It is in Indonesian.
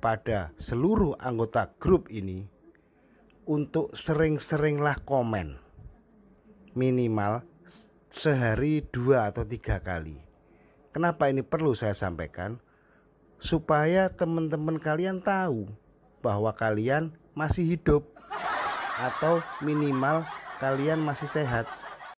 pada seluruh anggota grup ini untuk sering-seringlah komen minimal sehari dua atau tiga kali. Kenapa ini perlu saya sampaikan? Supaya teman-teman kalian tahu bahwa kalian masih hidup atau minimal kalian masih sehat